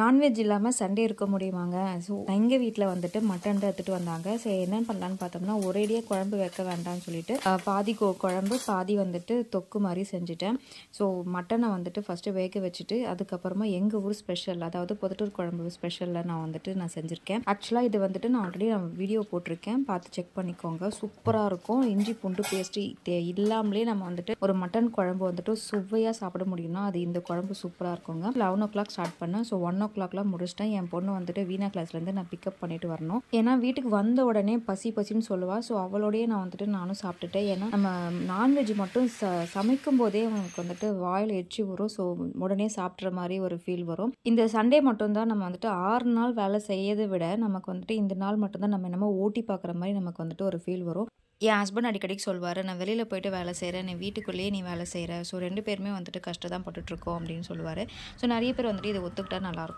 non veg இல்லாமல் Sunday இருக்க முடியுமாங்க so எங்கள் வீட்டில் வந்துட்டு மட்டன் தான் எடுத்துகிட்டு வந்தாங்க ஸோ என்னென்னு பண்ணலான்னு பார்த்தோம்னா ஒரேடியாக குழம்பு வைக்க வேண்டாம்னு சொல்லிட்டு பாதி கோ குழம்பு பாதி வந்துட்டு தொக்கு மாதிரி செஞ்சுட்டேன் ஸோ மட்டனை வந்துட்டு ஃபஸ்ட்டு வேக வச்சுட்டு அதுக்கப்புறமா எங்கள் ஊர் ஸ்பெஷல் அதாவது பொதுட்டூர் குழம்பு ஸ்பெஷலில் நான் வந்துட்டு நான் செஞ்சுருக்கேன் ஆக்சுவலாக இது வந்துட்டு நான் ஆல்ரெடி நான் வீடியோ போட்டிருக்கேன் பார்த்து செக் பண்ணிக்கோங்க சூப்பராக இருக்கும் இஞ்சி பூண்டு பேஸ்ட்டு இல்லாமலே நம்ம வந்துட்டு ஒரு மட்டன் குழம்பு வந்துட்டு சுவையாக சாப்பிட முடியும்னா அது இந்த குழம்பு சூப்பராக இருக்குங்க லெவன் ஓ கிளாக் ஸ்டார்ட் பண்ணேன் ஸோ ஒன் ஓ கிளாக்லாம் முடிச்சிட்டேன் என் பொண்ணு வந்துட்டு வீணா கிளாஸ்லேருந்து நான் பிக்கப் பண்ணிட்டு வரணும் ஏன்னா வீட்டுக்கு வந்த உடனே பசி பசின்னு சொல்லுவாள் ஸோ அவளோடய நான் வந்துட்டு நானும் சாப்பிட்டுட்டேன் ஏன்னா நம்ம நான்வெஜ் மட்டும் ச சமைக்கும் போதே அவனுக்கு வந்துட்டு வாயில் எச்சி வரும் ஸோ உடனே சாப்பிட்ற மாதிரி ஒரு ஃபீல் வரும் இந்த சண்டே மட்டும்தான் நம்ம வந்துட்டு ஆறு நாள் வேலை செய்யறத விட நமக்கு வந்துட்டு இந்த நாள் மட்டும்தான் நம்ம என்னமோ ஓட்டி பார்க்குற மாதிரி நமக்கு வந்துட்டு ஒரு ஃபீல் வரும் என் ஹஸ்பண்ட் அடிக்கடிக்கு சொல்வார் நான் வெளியில் போயிட்டு வேலை செய்கிறேன் நீ வீட்டுக்குள்ளேயே நீ வேலை செய்கிற ஸோ ரெண்டு பேருமே வந்துட்டு கஷ்டம் தான் பட்டுட்ருக்கோம் அப்படின்னு சொல்லுவார் ஸோ நிறைய பேர் வந்துட்டு இதை ஒத்துக்கிட்டா நல்லாயிருக்கும்